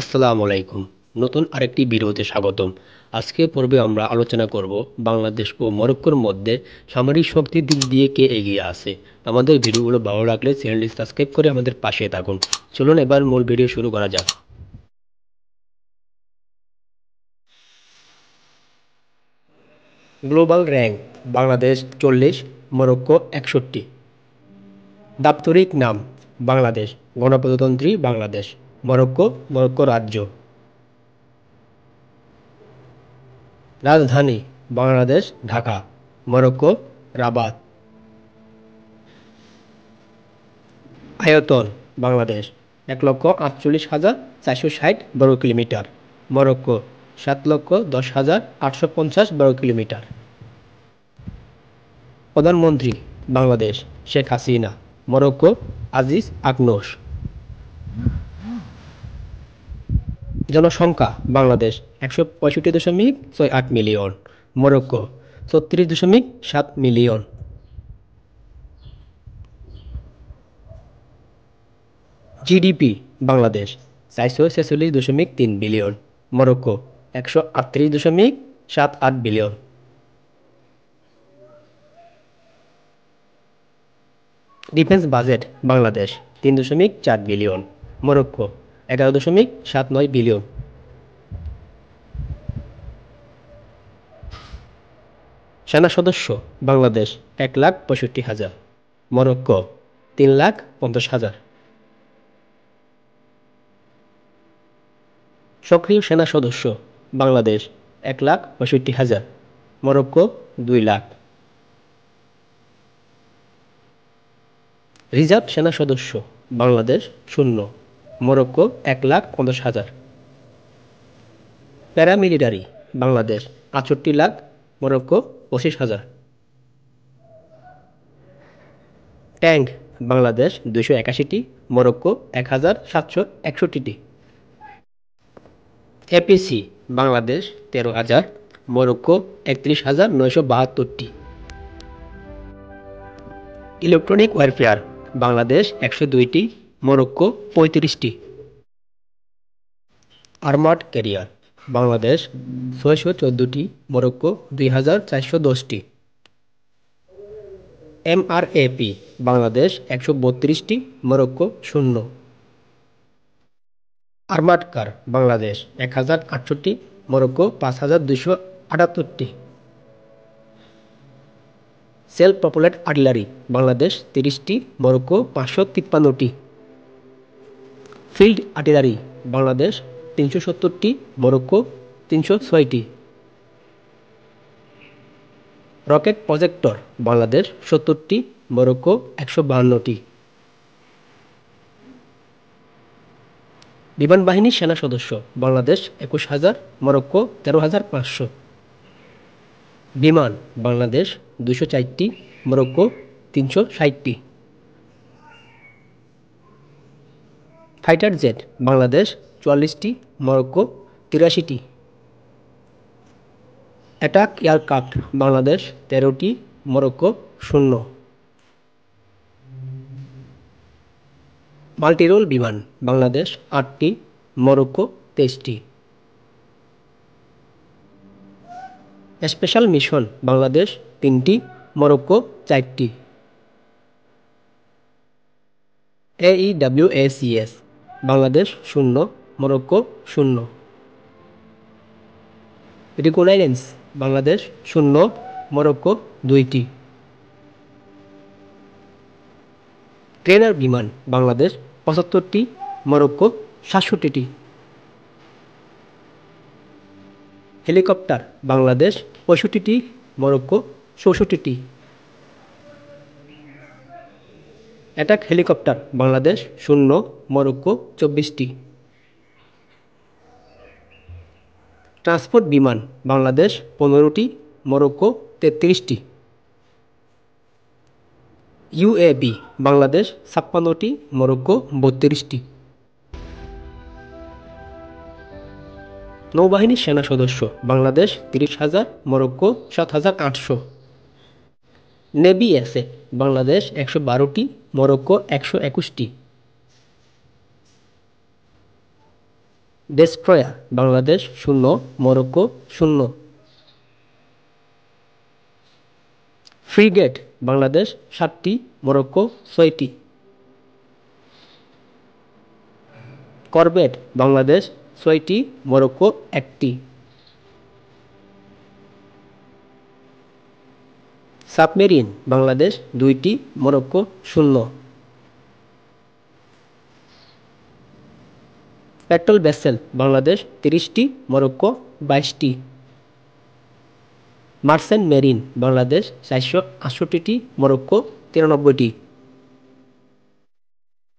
আসসালাম আলাইকুম নতুন আরেকটি ভিডিওতে স্বাগতম আজকে পর্বে আমরা আলোচনা করব বাংলাদেশ ও মরক্কোর মধ্যে সামরিক শক্তি দিক দিয়ে কে এগিয়ে আছে আমাদের ভিডিওগুলো ভালো রাখলে চ্যানেলটি সাবস্ক্রাইব করে আমাদের পাশে থাকুন চলুন এবার মূল ভিডিও শুরু করা যাক গ্লোবাল র্যাঙ্ক বাংলাদেশ চল্লিশ মরক্কো একষট্টি দাপ্তরিক নাম বাংলাদেশ গণপ্রজাতন্ত্রী বাংলাদেশ মরক্কো মরক্কো রাজ্য রাজধানী বাংলাদেশ ঢাকা মরক্কো রাবাত আয়তন বাংলাদেশ এক লক্ষ আটচল্লিশ হাজার চারশো ষাট বর্গ কিলোমিটার মরক্কো সাত লক্ষ দশ হাজার আটশো পঞ্চাশ বর্গ কিলোমিটার প্রধানমন্ত্রী Bangladesh Sheikh Hasina Morocco Aziz Akhannouch জনসংখ্যা বাংলাদেশ একশো পঁয়ষট্টি দশমিক ছয় আট মিলিয়ন মরক্কো ছত্রিশ দশমিক সাত মিলিয়ন জিডিপি বাংলাদেশ চারশো ছেচল্লিশ দশমিক তিন বিলিয়ন মরক্কো একশো আটত্রিশ দশমিক সাত আট বিলিয়ন ডিফেন্স বাজেট বাংলাদেশ তিন দশমিক চার বিলিয়ন মরক্কো এগারো দশমিক সাত নয় বিলিয়ন সেনা সদস্য বাংলাদেশ এক লাখ পঁয়ষট্টি হাজার মরক্কো তিন লাখ পঞ্চাশ হাজার সক্রিয় সেনা সদস্য বাংলাদেশ এক লাখ পঁয়ষট্টি হাজার মরক্কো দুই লাখ রিজার্ভ সেনা সদস্য বাংলাদেশ শূন্য মরক্কো এক লাখ পঞ্চাশ হাজার প্যারামিলিটারি বাংলাদেশ আটষট্টি লাখ মরক্কো পঁচিশ হাজার ট্যাঙ্ক বাংলাদেশ দুশো একাশিটি মরক্কো এক হাজার সাতশো একষট্টিটি এপিসি বাংলাদেশ তেরো হাজার মরক্কো একত্রিশ হাজার নয়শো বাহাত্তরটি ইলেকট্রনিক ওয়ারফেয়ার বাংলাদেশ একশো দুইটি মরক্কো পঁয়ত্রিশটি আর্মার্ড ক্যারিয়ার বাংলাদেশ ছয়শো চোদ্দোটি মরক্কো দুই হাজার চারশো দশটি এমআরএপি বাংলাদেশ একশো বত্রিশটি মরক্কো শূন্য আরমাটকার বাংলাদেশ এক হাজার আটষট্টি মরক্কো পাঁচ হাজার দুশো আটাত্তরটি সেলফ পপুলেট আর্টিলারি বাংলাদেশ তিরিশটি মরক্কো পাঁচশো তিপ্পান্নটি ফিল্ড আর্টিলারি বাংলাদেশ তিনশো সত্তরটি মরক্কো তিনশো ছয়টি রকেট প্রজেক্টর বাংলাদেশ সত্তরটি মরক্কো একশো বাহান্নটি বিমান বিমানবাহিনী সেনা সদস্য বাংলাদেশ একুশ হাজার মরক্কো তেরো হাজার পাঁচশো বিমান বাংলাদেশ দুশো চারটি মরক্কো তিনশো ষাটটি ফাইটার জেট বাংলাদেশ চুয়াল্লিশটি মরক্কো তিরাশিটি অ্যাটাক এয়ারক্রাফট বাংলাদেশ তেরোটি মরক্কো শূন্য মাল্টিরোল বিমান বাংলাদেশ আটটি মরক্কো তেইশটি স্পেশাল মিশন বাংলাদেশ তিনটি মরক্কো চারটি এইডব্লিউএসিএস বাংলাদেশ শূন্য মরক্কো শূন্য রিকোনাইলেন্স বাংলাদেশ শূন্য মরক্কো দুইটি ট্রেনার বিমান বাংলাদেশ পঁচাত্তরটি মরক্কো সাতষট্টিটি হেলিকপ্টার বাংলাদেশ পঁয়ষট্টিটি মরক্কো চৌষট্টিটি অ্যাটাক হেলিকপ্টার বাংলাদেশ শূন্য মরক্কো চব্বিশটি ট্রান্সপোর্ট বিমান বাংলাদেশ পনেরোটি মরক্কো তেত্রিশটি ইউএবি বাংলাদেশ ছাপ্পান্নটি মরক্কো বত্রিশটি নৌবাহিনীর সেনা সদস্য বাংলাদেশ তিরিশ হাজার মরক্কো সাত হাজার আটশো নেভি এসে বাংলাদেশ একশো বারোটি মরক্কো একশো একুশটি ডেস্ট্রয়া বাংলাদেশ শূন্য মরক্কো শূন্য ফ্রিগেট বাংলাদেশ সাতটি মরক্কো ছয়টি করবেট বাংলাদেশ ছয়টি মরক্কো একটি সাবমেরিন বাংলাদেশ দুইটি মরক্কো শূন্য পেট্রোল ভেসেল বাংলাদেশ তিরিশটি মরক্কো বাইশটি মার্চেন্ট মেরিন বাংলাদেশ চারশো আটষট্টিটি মরক্কো তিরানব্বইটি